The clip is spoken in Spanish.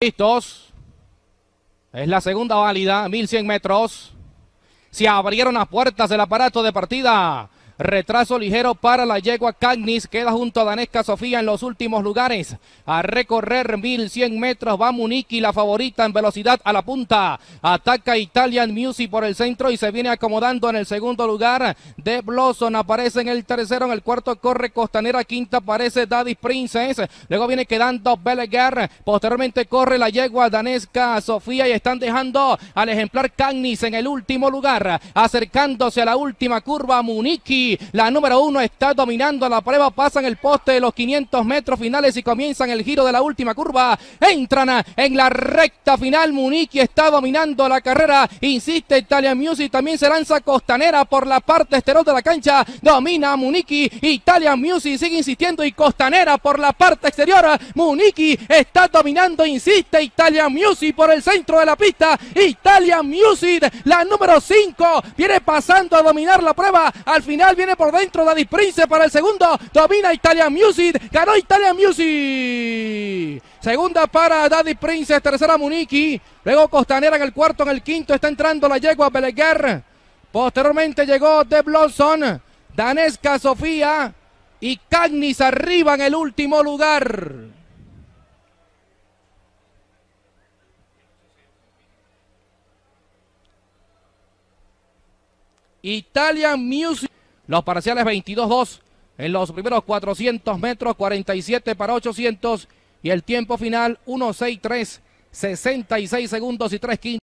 Listos. Es la segunda válida, 1100 metros. Se abrieron las puertas del aparato de partida. Retraso ligero para la yegua Cagnis. Queda junto a Danesca Sofía en los últimos lugares. A recorrer 1100 metros va Muniki, la favorita en velocidad a la punta. Ataca Italian Music por el centro y se viene acomodando en el segundo lugar. De Blossom aparece en el tercero. En el cuarto corre Costanera. Quinta aparece Daddy Princess. Luego viene quedando Bellegar. Posteriormente corre la yegua Danesca Sofía y están dejando al ejemplar Cagnis en el último lugar. Acercándose a la última curva Muniki. La número uno está dominando la prueba. Pasan el poste de los 500 metros finales y comienzan el giro de la última curva. Entran en la recta final. Muniki está dominando la carrera. Insiste Italian Music. También se lanza Costanera por la parte exterior de la cancha. Domina Muniki. Italian Music sigue insistiendo y Costanera por la parte exterior. Muniki está dominando. Insiste Italian Music por el centro de la pista. Italian Music, la número 5, viene pasando a dominar la prueba. Al final viene por dentro Daddy Prince para el segundo. Domina Italia Music. Ganó Italia Music. Segunda para Daddy Prince. Tercera Muniki. Luego Costanera en el cuarto. En el quinto está entrando la yegua Beleguer. Posteriormente llegó De Blossom. Danesca Sofía. Y Cagnis arriba en el último lugar. Italian Music. Los parciales 22-2 en los primeros 400 metros, 47 para 800 y el tiempo final 1-6-3, 66 segundos y 3 quintos.